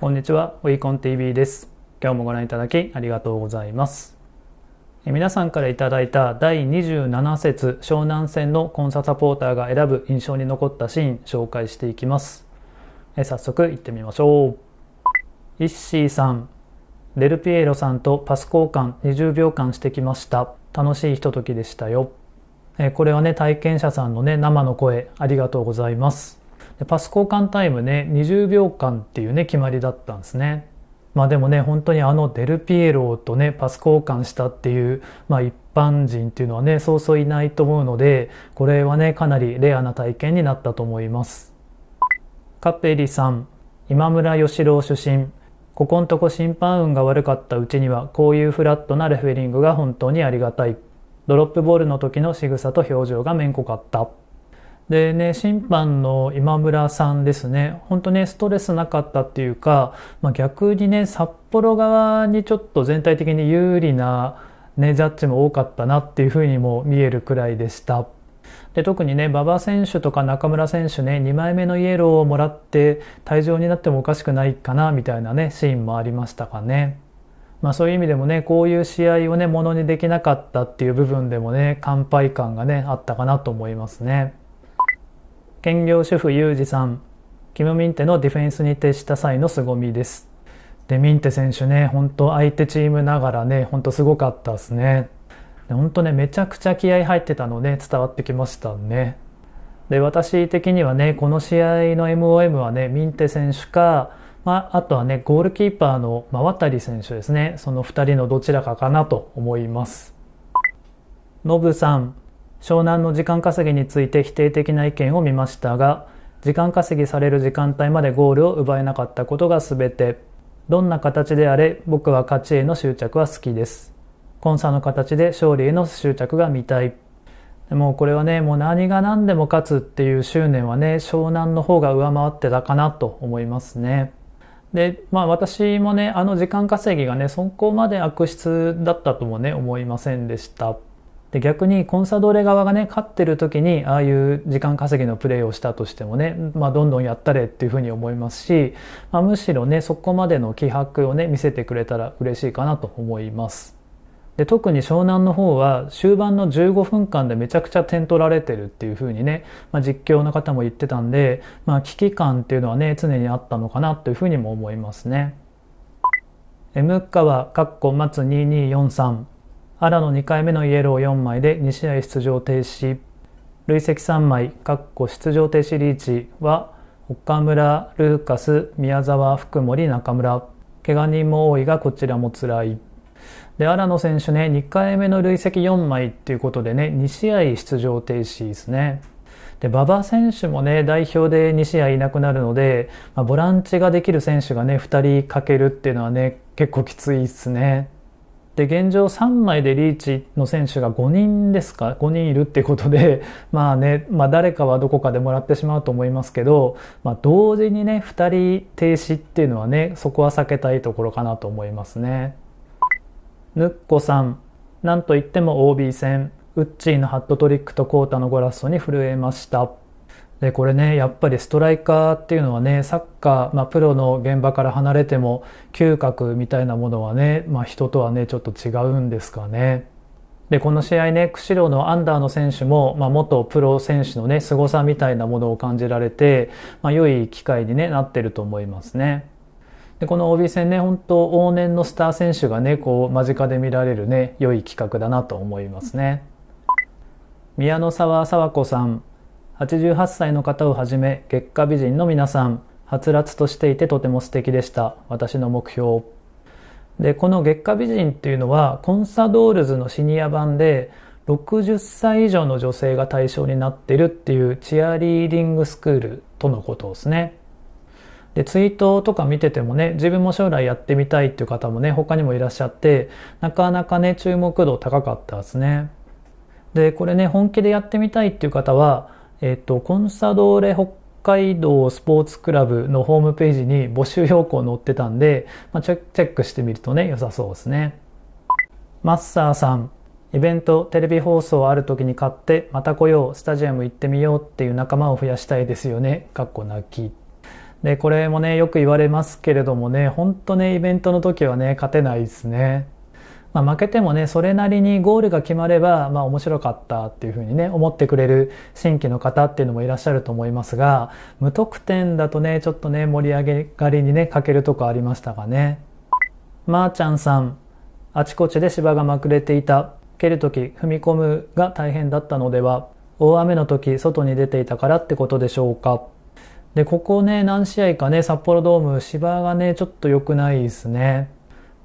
こんにちは、ウィコン TV です。今日もご覧いただきありがとうございます。皆さんからいただいた第27節湘南戦のコンササポーターが選ぶ印象に残ったシーン紹介していきます。え早速行ってみましょう。イッシーさん、デルピエロさんとパス交換20秒間してきました。楽しいひとときでしたよ。えこれはね、体験者さんのね、生の声ありがとうございます。でパス交換タイムね20秒間っていうね決まりだったんですね。まあでもね本当にあのデルピエロとねパス交換したっていう、まあ、一般人っていうのはねそうそういないと思うのでこれはねかなりレアな体験になったと思います。カペリさん今村義郎出身ここんとこ審判運が悪かったうちにはこういうフラットなレフェリングが本当にありがたいドロップボールの時の仕草と表情がめんこかった。でね、審判の今村さんですね、本当ね、ストレスなかったっていうか、まあ、逆にね、札幌側にちょっと全体的に有利な、ね、ジャッジも多かったなっていうふうにも見えるくらいでした。で特にね、馬場選手とか中村選手ね、2枚目のイエローをもらって退場になってもおかしくないかなみたいなね、シーンもありましたかね。まあ、そういう意味でもね、こういう試合をね、ものにできなかったっていう部分でもね、乾杯感がね、あったかなと思いますね。兼業主婦ゆうじさん、キム・ミンテのディフェンスに徹した際の凄みです。で、ミンテ選手ね、本当相手チームながらね、本当すごかったですね。本当ね、めちゃくちゃ気合入ってたのね、伝わってきましたね。で、私的にはね、この試合の MOM はね、ミンテ選手か、まあ、あとはね、ゴールキーパーの、まあ、渡選手ですね、その2人のどちらかかなと思います。ノブさん、湘南の時間稼ぎについて否定的な意見を見ましたが時間稼ぎされる時間帯までゴールを奪えなかったことが全てどんな形であれ僕は勝ちへの執着は好きです今差の形で勝利への執着が見たいもうこれはねもう何が何でも勝つっていう執念はね湘南の方が上回ってたかなと思いますねでまあ私もねあの時間稼ぎがねそこまで悪質だったともね思いませんでしたで逆にコンサドーレ側がね勝ってる時にああいう時間稼ぎのプレーをしたとしてもね、まあ、どんどんやったれっていうふうに思いますし、まあ、むしろねそこまでの気迫をね見せてくれたら嬉しいかなと思います。で特に湘南の方は終盤の15分間でめちゃくちゃ点取られてるっていう風にね、まあ、実況の方も言ってたんで、まあ、危機感っていうのはね常にあったのかなという風にも思いますね。ムッカは、かっこ松2243。アラの2回目のイエロー4枚で2試合出場停止累積3枚出場停止リーチは岡村ルーカス宮沢福森中村怪我人も多いがこちらもつらいでラ野選手ね2回目の累積4枚っていうことでね2試合出場停止ですねで馬場選手もね代表で2試合いなくなるので、まあ、ボランチができる選手がね2人かけるっていうのはね結構きついですねで、現状3枚でリーチの選手が5人ですか ?5 人いるってことで、まあね、まあ誰かはどこかでもらってしまうと思いますけど、まあ同時にね、2人停止っていうのはね、そこは避けたいところかなと思いますね。ぬっこさん、なんといっても OB 戦、ウッチーのハットトリックとコータのゴラッソに震えました。でこれねやっぱりストライカーっていうのはねサッカー、まあ、プロの現場から離れても嗅覚みたいなものはね、まあ、人とはねちょっと違うんですかね。でこの試合ね釧路のアンダーの選手も、まあ、元プロ選手のね凄さみたいなものを感じられて、まあ、良い機会に、ね、なってると思いますね。でこの OB 戦ね本当往年のスター選手がねこう間近で見られるね良い企画だなと思いますね。宮野沢沢子さん88歳の方をはじめ月下美人の皆さんはつらつとしていてとても素敵でした私の目標でこの月下美人っていうのはコンサドールズのシニア版で60歳以上の女性が対象になっているっていうチアリーディングスクールとのことですねでツイートとか見ててもね自分も将来やってみたいっていう方もね他にもいらっしゃってなかなかね注目度高かったですねでこれね本気でやってみたいっていう方はえっと、コンサドーレ北海道スポーツクラブのホームページに募集要項載ってたんで、まあ、チェックしてみるとね、良さそうですね。マッサーさん、イベント、テレビ放送ある時に買って、また来よう、スタジアム行ってみようっていう仲間を増やしたいですよね。かっこ泣き。で、これもね、よく言われますけれどもね、ほんとね、イベントの時はね、勝てないですね。まあ、負けてもねそれなりにゴールが決まれば、まあ、面白かったっていうふうにね思ってくれる新規の方っていうのもいらっしゃると思いますが無得点だとねちょっとね盛り上がりにね欠けるとこありましたがね。まー、あ、ちゃんさんあちこちで芝がまくれていた蹴る時踏み込むが大変だったのでは大雨の時外に出ていたからってことでしょうかでここね何試合かね札幌ドーム芝がねちょっと良くないですね。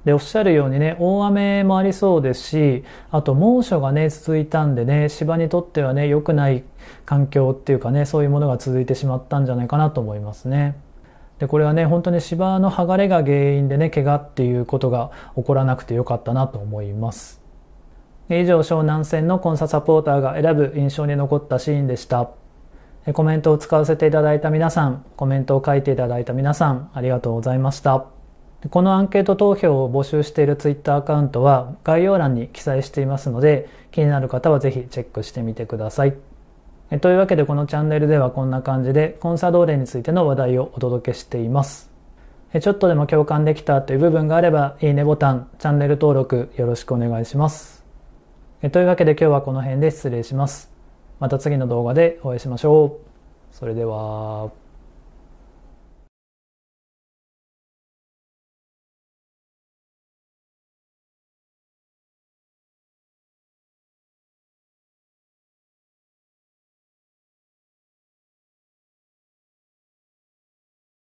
で、おっしゃるようにね、大雨もありそうですし、あと猛暑がね、続いたんでね、芝にとってはね、良くない環境っていうかね、そういうものが続いてしまったんじゃないかなと思いますね。で、これはね、本当に芝の剥がれが原因でね、怪我っていうことが起こらなくてよかったなと思います。以上、湘南戦のコンササポーターが選ぶ印象に残ったシーンでした。コメントを使わせていただいた皆さん、コメントを書いていただいた皆さん、ありがとうございました。このアンケート投票を募集している Twitter アカウントは概要欄に記載していますので気になる方はぜひチェックしてみてください。というわけでこのチャンネルではこんな感じでコンサドーレについての話題をお届けしています。ちょっとでも共感できたという部分があればいいねボタン、チャンネル登録よろしくお願いします。というわけで今日はこの辺で失礼します。また次の動画でお会いしましょう。それでは。